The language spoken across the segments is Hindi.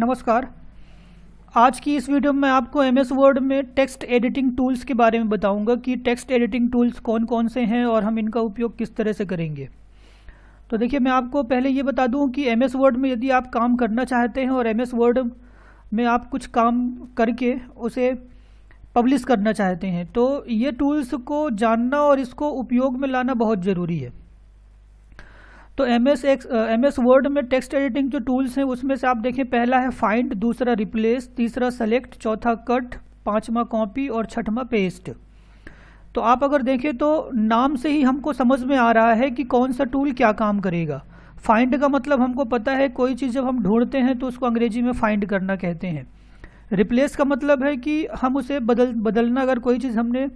नमस्कार आज की इस वीडियो में आपको एम एस वर्ड में टेक्स्ट एडिटिंग टूल्स के बारे में बताऊंगा कि टेक्स्ट एडिटिंग टूल्स कौन कौन से हैं और हम इनका उपयोग किस तरह से करेंगे तो देखिए मैं आपको पहले ये बता दूं कि एम एस वर्ड में यदि आप काम करना चाहते हैं और एम एस वर्ड में आप कुछ काम करके उसे पब्लिश करना चाहते हैं तो ये टूल्स को जानना और इसको उपयोग में लाना बहुत ज़रूरी है तो M S X M S Word में टेक्स्ट एडिटिंग जो टूल्स हैं उसमें से आप देखें पहला है फाइंड दूसरा रिप्लेस तीसरा सेलेक्ट चौथा कट पाँचवा कॉपी और छठवा पेस्ट तो आप अगर देखें तो नाम से ही हमको समझ में आ रहा है कि कौन सा टूल क्या काम करेगा फाइंड का मतलब हमको पता है कोई चीज़ जब हम ढूंढते हैं तो उसको अंग्रेजी में फाइंड करना कहते हैं रिप्लेस का मतलब है कि हम उसे बदल बदलना अगर कोई चीज़ हमने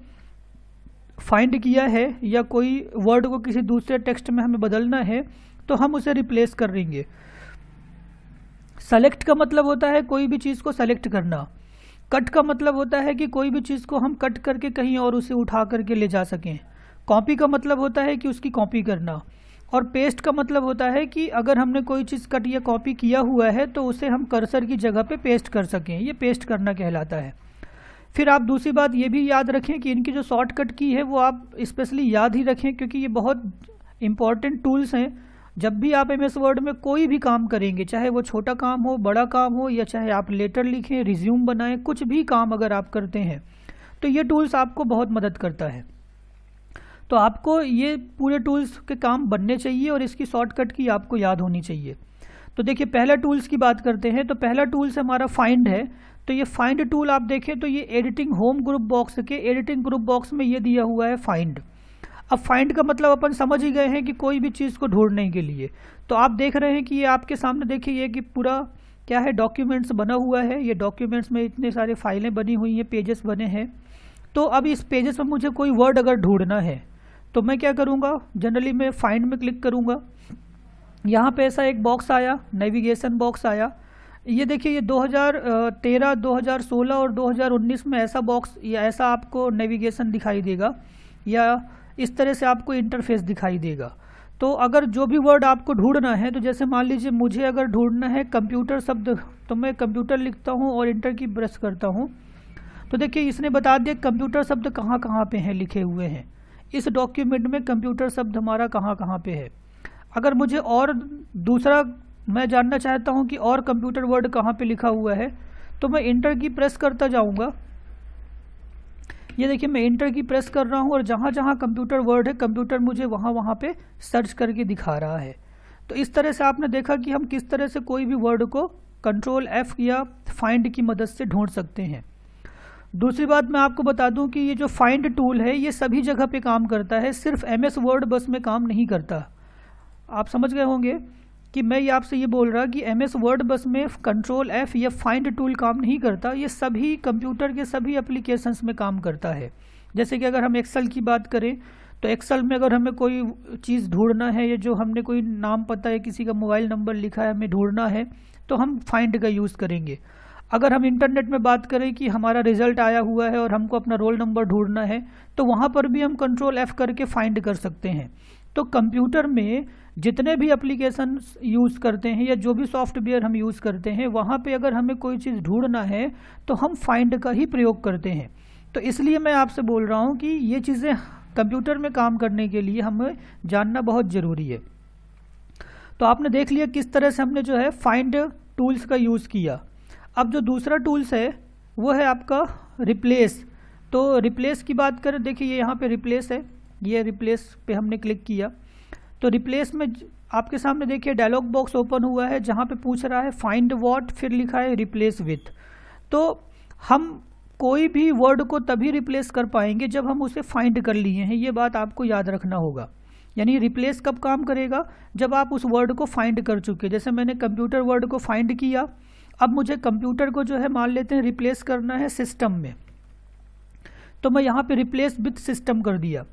फाइंड किया है या कोई वर्ड को किसी दूसरे टेक्स्ट में हमें बदलना है तो हम उसे रिप्लेस कर लेंगे सेलेक्ट का मतलब होता है कोई भी चीज़ को सेलेक्ट करना कट का मतलब होता है कि कोई भी चीज़ को हम कट करके कहीं और उसे उठा करके ले जा सकें कॉपी का मतलब होता है कि उसकी कॉपी करना और पेस्ट का मतलब होता है कि अगर हमने कोई चीज़ कट या कॉपी किया हुआ है तो उसे हम कर्सर की जगह पे पेस्ट कर सकें ये पेस्ट करना कहलाता है फिर आप दूसरी बात ये भी याद रखें कि इनकी जो शॉर्टकट की है वो आप स्पेशली याद ही रखें क्योंकि ये बहुत इंपॉर्टेंट टूल्स हैं जब भी आप एम एस वर्ड में कोई भी काम करेंगे चाहे वो छोटा काम हो बड़ा काम हो या चाहे आप लेटर लिखें रिज्यूम बनाएं कुछ भी काम अगर आप करते हैं तो ये टूल्स आपको बहुत मदद करता है तो आपको ये पूरे टूल्स के काम बनने चाहिए और इसकी शॉर्टकट की आपको याद होनी चाहिए तो देखिए पहला टूल्स की बात करते हैं तो पहला टूल्स हमारा फाइंड है तो ये फाइंड टूल आप देखें तो ये एडिटिंग होम ग्रुप बॉक्स के एडिटिंग ग्रुप बॉक्स में ये दिया हुआ है फाइंड अब फाइंड का मतलब अपन समझ ही गए हैं कि कोई भी चीज़ को ढूंढने के लिए तो आप देख रहे हैं कि ये आपके सामने देखिए ये कि पूरा क्या है डॉक्यूमेंट्स बना हुआ है ये डॉक्यूमेंट्स में इतने सारे फाइलें बनी हुई हैं पेजेस बने हैं तो अब इस पेजेस में मुझे कोई वर्ड अगर ढूंढना है तो मैं क्या करूँगा जनरली मैं फाइंड में क्लिक करूँगा यहाँ पे ऐसा एक बॉक्स आया नेविगेशन बॉक्स आया ये देखिए ये 2013, 2016 और 2019 में ऐसा बॉक्स या ऐसा आपको नेविगेशन दिखाई देगा या इस तरह से आपको इंटरफेस दिखाई देगा तो अगर जो भी वर्ड आपको ढूंढना है तो जैसे मान लीजिए मुझे अगर ढूंढना है कंप्यूटर शब्द तो मैं कंप्यूटर लिखता हूँ और इंटर की ब्रश करता हूँ तो देखिए इसने बता दिया कंप्यूटर शब्द कहाँ कहाँ पे हैं लिखे हुए हैं इस डॉक्यूमेंट में कंप्यूटर शब्द हमारा कहाँ कहाँ पे है अगर मुझे और दूसरा मैं जानना चाहता हूँ कि और कंप्यूटर वर्ड कहाँ पे लिखा हुआ है तो मैं इंटर की प्रेस करता जाऊँगा ये देखिए मैं इंटर की प्रेस कर रहा हूँ और जहाँ जहाँ कंप्यूटर वर्ड है कंप्यूटर मुझे वहाँ वहाँ पे सर्च करके दिखा रहा है तो इस तरह से आपने देखा कि हम किस तरह से कोई भी वर्ड को कंट्रोल एफ या फाइंड की मदद से ढूंढ सकते हैं दूसरी बात मैं आपको बता दूं कि ये जो फाइंड टूल है ये सभी जगह पे काम करता है सिर्फ एम एस वर्ड बस में काम नहीं करता आप समझ गए होंगे कि मैं ये आपसे ये बोल रहा कि एम एस वर्ड बस में कंट्रोल एफ या फाइंड टूल काम नहीं करता ये सभी कंप्यूटर के सभी एप्लीकेशंस में काम करता है जैसे कि अगर हम एक्सेल की बात करें तो एक्सेल में अगर हमें कोई चीज़ ढूंढना है या जो हमने कोई नाम पता है किसी का मोबाइल नंबर लिखा है हमें ढूंढना है तो हम फाइंड का यूज़ करेंगे अगर हम इंटरनेट में बात करें कि हमारा रिजल्ट आया हुआ है और हमको अपना रोल नंबर ढूंढना है तो वहाँ पर भी हम कंट्रोल एफ़ करके फाइंड कर सकते हैं तो कंप्यूटर में जितने भी एप्लीकेशन यूज़ करते हैं या जो भी सॉफ्टवेयर हम यूज़ करते हैं वहाँ पे अगर हमें कोई चीज़ ढूंढना है तो हम फाइंड का ही प्रयोग करते हैं तो इसलिए मैं आपसे बोल रहा हूँ कि ये चीज़ें कंप्यूटर में काम करने के लिए हमें जानना बहुत ज़रूरी है तो आपने देख लिया किस तरह से हमने जो है फाइंड टूल्स का यूज़ किया अब जो दूसरा टूल्स है वो है आपका रिप्लेस तो रिप्लेस की बात करें देखिए यहाँ पे रिप्लेस है ये रिप्लेस पे हमने क्लिक किया तो रिप्लेस में आपके सामने देखिए डायलॉग बॉक्स ओपन हुआ है जहाँ पे पूछ रहा है फाइंड वॉट फिर लिखा है रिप्लेस विथ तो हम कोई भी वर्ड को तभी रिप्लेस कर पाएंगे जब हम उसे फाइंड कर लिए हैं ये बात आपको याद रखना होगा यानी रिप्लेस कब काम करेगा जब आप उस वर्ड को फाइंड कर चुके जैसे मैंने कंप्यूटर वर्ड को फाइंड किया अब मुझे कंप्यूटर को जो है मान लेते हैं रिप्लेस करना है सिस्टम में तो मैं यहाँ पे रिप्लेस विथ सिस्टम कर दिया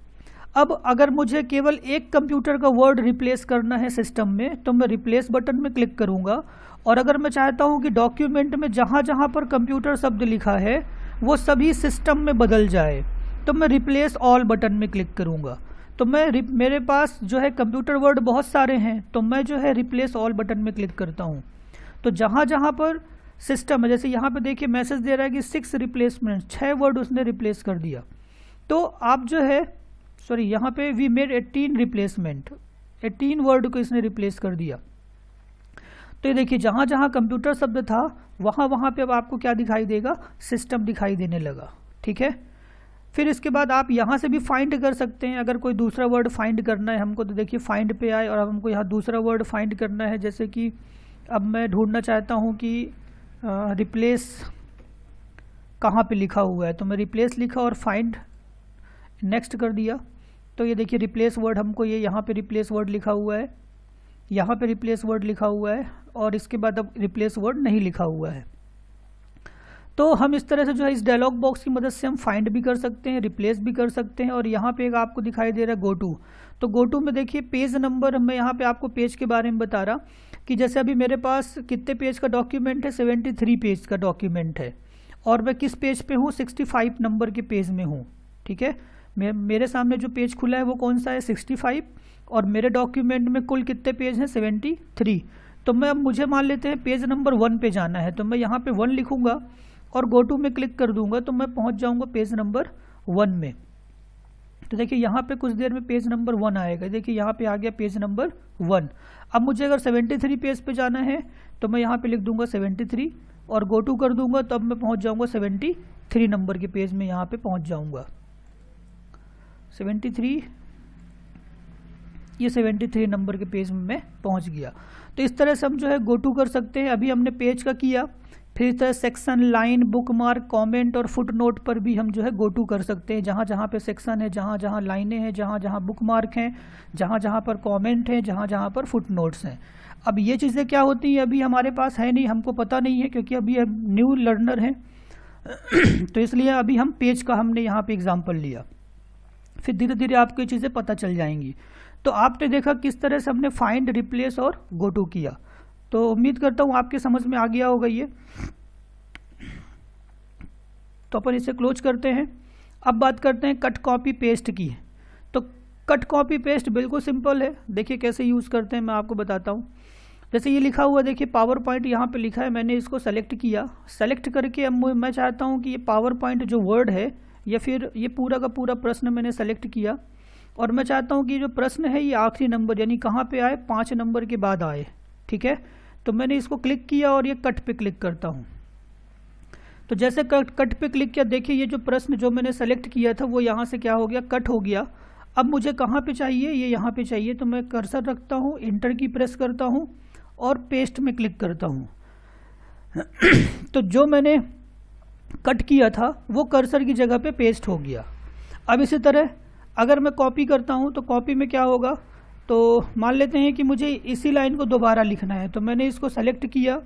अब अगर मुझे केवल एक कंप्यूटर का वर्ड रिप्लेस करना है सिस्टम में तो मैं रिप्लेस बटन में क्लिक करूँगा और अगर मैं चाहता हूँ कि डॉक्यूमेंट में जहाँ जहाँ पर कंप्यूटर शब्द लिखा है वो सभी सिस्टम में बदल जाए तो मैं रिप्लेस ऑल बटन में क्लिक करूँगा तो मैं मेरे पास जो है कंप्यूटर वर्ड बहुत सारे हैं तो मैं जो है रिप्लेस ऑल बटन में क्लिक करता हूँ तो जहाँ जहाँ पर सिस्टम है जैसे यहाँ पर देखिए मैसेज दे रहा है कि सिक्स रिप्लेसमेंट छः वर्ड उसने रिप्लेस कर दिया तो आप जो है सॉरी यहाँ पे we made eighteen replacement eighteen word को इसने रिप्लेस कर दिया तो ये देखिए जहाँ जहाँ कंप्यूटर शब्द था वहाँ वहाँ पे अब आपको क्या दिखाई देगा सिस्टम दिखाई देने लगा ठीक है फिर इसके बाद आप यहाँ से भी फाइंड कर सकते हैं अगर कोई दूसरा वर्ड फाइंड करना है हमको तो देखिए फाइंड पे आए और अब हमको यहाँ दूसरा वर्ड फाइंड करना है जैसे कि अब मैं ढूंढना चाहता हूँ कि रिप्लेस कहाँ पे लिखा हुआ है तो मैं रिप्लेस लिखा और फाइंड नेक्स्ट कर दिया तो ये देखिए रिप्लेस वर्ड हमको ये यहाँ पे रिप्लेस वर्ड लिखा हुआ है यहाँ पे रिप्लेस वर्ड लिखा हुआ है और इसके बाद अब रिप्लेस वर्ड नहीं लिखा हुआ है तो हम इस तरह से जो है इस डायलॉग बॉक्स की मदद से हम फाइंड भी कर सकते हैं रिप्लेस भी कर सकते हैं और यहाँ पे एक आपको दिखाई दे रहा है गो टू तो गो टू में देखिए पेज नंबर मैं यहाँ पे आपको पेज के बारे में बता रहा कि जैसे अभी मेरे पास कितने पेज का डॉक्यूमेंट है सेवेंटी थ्री पेज का डॉक्यूमेंट है और मैं किस पेज पे हूँ सिक्सटी फाइव नंबर के पेज में हूँ ठीक है मे, मेरे सामने जो पेज खुला है वो कौन सा है सिक्सटी फाइव और मेरे डॉक्यूमेंट में कुल कितने पेज हैं सेवेंटी थ्री तो मैं अब मुझे मान लेते हैं पेज नंबर वन पे जाना है तो मैं यहाँ पे वन लिखूँगा और गो टू में क्लिक कर दूंगा तो मैं पहुँच जाऊँगा पेज नंबर वन में तो देखिए यहाँ पे कुछ देर में पेज नंबर वन आएगा देखिए यहाँ पे आ गया पेज नंबर वन अब मुझे अगर सेवेंटी थ्री पेज पे जाना है तो मैं यहाँ पे लिख दूंगा सेवेंटी थ्री और गो टू कर दूंगा तो मैं पहुँच जाऊँगा सेवेंटी थ्री नंबर के पेज में यहाँ पे पहुँच जाऊँगा सेवेंटी थ्री ये 73 नंबर के पेज में पहुंच गया तो इस तरह से हम जो है गो टू कर सकते हैं अभी हमने पेज का किया फिर इस तरह section line bookmark comment और फुट नोट पर भी हम जो है गो टू कर सकते हैं जहाँ जहाँ पे सेक्शन है जहाँ जहाँ लाइनें हैं जहाँ जहाँ बुक मार्क हैं जहाँ जहाँ पर कॉमेंट हैं जहाँ जहाँ पर फुट नोट्स हैं अब ये चीज़ें क्या होती हैं अभी हमारे पास है नहीं हमको पता नहीं है क्योंकि अभी हम न्यू लर्नर हैं तो इसलिए अभी हम पेज का हमने यहाँ पर एग्जाम्पल लिया फिर धीरे धीरे आपको ये चीज़ें पता चल जाएंगी तो आपने देखा किस तरह से हमने फाइंड रिप्लेस और गो टू किया तो उम्मीद करता हूँ आपके समझ में आ गया होगा ये तो अपन इसे क्लोज करते हैं अब बात करते हैं कट कॉपी पेस्ट की तो कट कॉपी पेस्ट बिल्कुल सिंपल है देखिए कैसे यूज़ करते हैं मैं आपको बताता हूँ जैसे ये लिखा हुआ देखिए पावर पॉइंट यहाँ पे लिखा है मैंने इसको सेलेक्ट किया सेलेक्ट करके अब मैं चाहता हूँ कि ये पावर पॉइंट जो वर्ड है या फिर ये पूरा का पूरा प्रश्न मैंने सेलेक्ट किया और मैं चाहता हूँ कि जो प्रश्न है ये आखिरी नंबर यानी कहाँ पे आए पाँच नंबर के बाद आए ठीक है तो मैंने इसको क्लिक किया और ये कट पे क्लिक करता हूँ तो जैसे कट कट पे क्लिक किया देखिए ये जो प्रश्न जो मैंने सेलेक्ट किया था वो यहाँ से क्या हो गया कट हो गया अब मुझे कहाँ पे चाहिए ये यहाँ पे चाहिए तो मैं कर्सर रखता हूँ इंटर की प्रेस करता हूँ और पेस्ट में क्लिक करता हूँ तो जो मैंने कट किया था वो कर्सर की जगह पे पेस्ट हो गया अब इसी तरह अगर मैं कॉपी करता हूँ तो कॉपी में क्या होगा तो मान लेते हैं कि मुझे इसी लाइन को दोबारा लिखना है तो मैंने इसको सेलेक्ट किया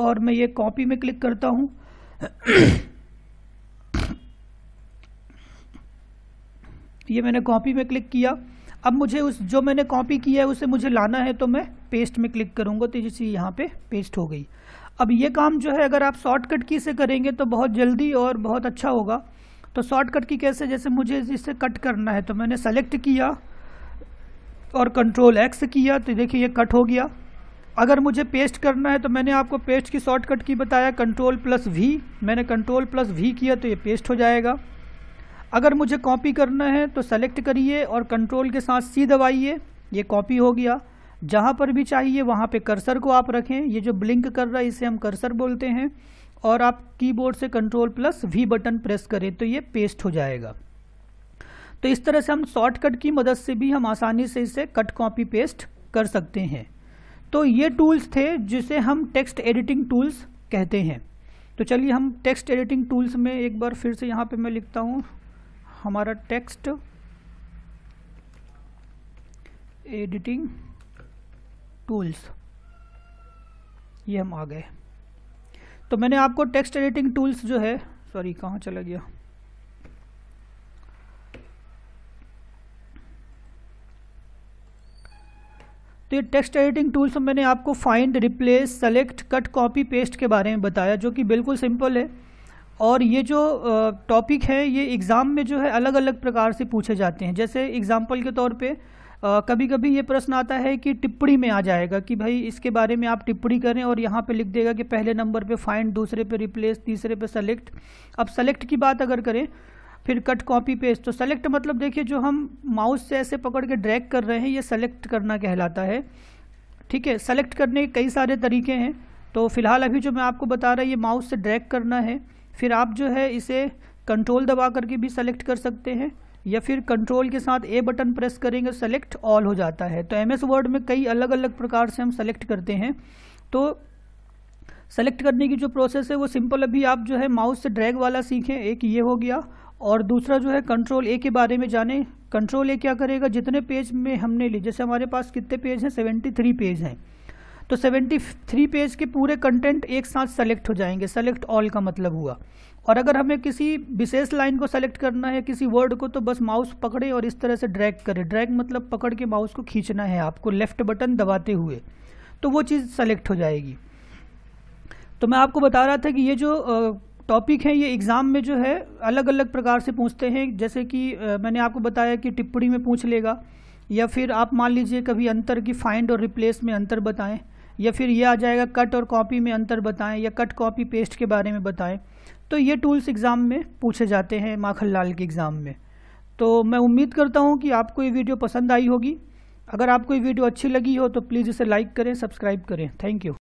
और मैं ये कॉपी में क्लिक करता हूँ ये मैंने कॉपी में क्लिक किया अब मुझे उस जो मैंने कॉपी किया है उसे मुझे लाना है तो मैं पेस्ट में क्लिक करूँगा तो जैसे यहाँ पे पेस्ट हो गई अब ये काम जो है अगर आप शॉर्टकट की से करेंगे तो बहुत जल्दी और बहुत अच्छा होगा तो शॉर्टकट की कैसे जैसे मुझे इसे कट करना है तो मैंने सेलेक्ट किया और कंट्रोल एक्स किया तो देखिए ये कट हो गया अगर मुझे पेस्ट करना है तो मैंने आपको पेस्ट की शॉर्टकट की बताया कंट्रोल प्लस वी मैंने कंट्रोल प्लस वी किया तो ये पेस्ट हो जाएगा अगर मुझे कॉपी करना है तो सेलेक्ट करिए और कंट्रोल के साथ सी दबाइए ये कॉपी हो गया जहाँ पर भी चाहिए वहाँ पे कर्सर को आप रखें ये जो ब्लिंक कर रहा है इसे हम कर्सर बोलते हैं और आप कीबोर्ड से control plus V button press करें तो ये पेस्ट हो जाएगा तो इस तरह से हम शॉर्टकट की मदद से भी हम आसानी से इसे कट कॉपी पेस्ट कर सकते हैं तो ये टूल्स थे जिसे हम टेक्स्ट एडिटिंग टूल्स कहते हैं तो चलिए हम टेक्स्ट एडिटिंग टूल्स में एक बार फिर से यहाँ पे मैं लिखता हूँ हमारा टेक्स्ट एडिटिंग टूल्स ये हम आ गए तो मैंने आपको टेक्स्ट एडिटिंग टूल्स जो है सॉरी कहाँ चला गया तो ये टेक्स्ट एडिटिंग टूल्स में मैंने आपको find replace select cut copy paste के बारे में बताया जो कि बिल्कुल सिंपल है और ये जो टॉपिक है ये एग्ज़ाम में जो है अलग अलग प्रकार से पूछे जाते हैं जैसे एग्ज़ाम्पल के तौर पे कभी कभी ये प्रश्न आता है कि टिप्पणी में आ जाएगा कि भाई इसके बारे में आप टिप्पणी करें और यहाँ पे लिख देगा कि पहले नंबर पे फाइंड दूसरे पे रिप्लेस तीसरे पे सेलेक्ट अब सेलेक्ट की बात अगर करें फिर कट कॉपी पेस्ट तो सेलेक्ट मतलब देखिए जो हम माउस से ऐसे पकड़ के ड्रैग कर रहे हैं ये सेलेक्ट करना कहलाता है ठीक है सेलेक्ट करने के कई सारे तरीके हैं तो फिलहाल अभी जो मैं आपको बता रहा है ये माउस से ड्रैग करना है फिर आप जो है इसे कंट्रोल दबा करके भी सेलेक्ट कर सकते हैं या फिर कंट्रोल के साथ ए बटन प्रेस करेंगे सेलेक्ट ऑल हो जाता है तो एम एस वर्ड में कई अलग अलग प्रकार से हम सेलेक्ट करते हैं तो सेलेक्ट करने की जो प्रोसेस है वो सिंपल अभी आप जो है माउस से ड्रैग वाला सीखें एक ये हो गया और दूसरा जो है कंट्रोल ए के बारे में जाने कंट्रोल ए क्या करेगा जितने पेज में हमने ली जैसे हमारे पास कितने पेज हैं सेवेंटी थ्री पेज हैं तो सेवेंटी थ्री पेज के पूरे कंटेंट एक साथ सेलेक्ट हो जाएंगे सेलेक्ट ऑल का मतलब हुआ और अगर हमें किसी विशेष लाइन को सेलेक्ट करना है किसी वर्ड को तो बस माउस पकड़े और इस तरह से ड्रैग करें ड्रैग मतलब पकड़ के माउस को खींचना है आपको लेफ्ट बटन दबाते हुए तो वो चीज़ सेलेक्ट हो जाएगी तो मैं आपको बता रहा था कि ये जो टॉपिक है ये एग्ज़ाम में जो है अलग अलग प्रकार से पूछते हैं जैसे कि मैंने आपको बताया कि टिप्पणी में पूछ लेगा या फिर आप मान लीजिए कभी अंतर की फाइंड और रिप्लेस में अंतर बताएं या फिर यह आ जाएगा कट और कॉपी में अंतर बताएं या कट कॉपी पेस्ट के बारे में बताएं तो ये टूल्स एग्ज़ाम में पूछे जाते हैं माखन लाल के एग्ज़ाम में तो मैं उम्मीद करता हूँ कि आपको ये वीडियो पसंद आई होगी अगर आपको ये वीडियो अच्छी लगी हो तो प्लीज़ इसे लाइक करें सब्सक्राइब करें थैंक यू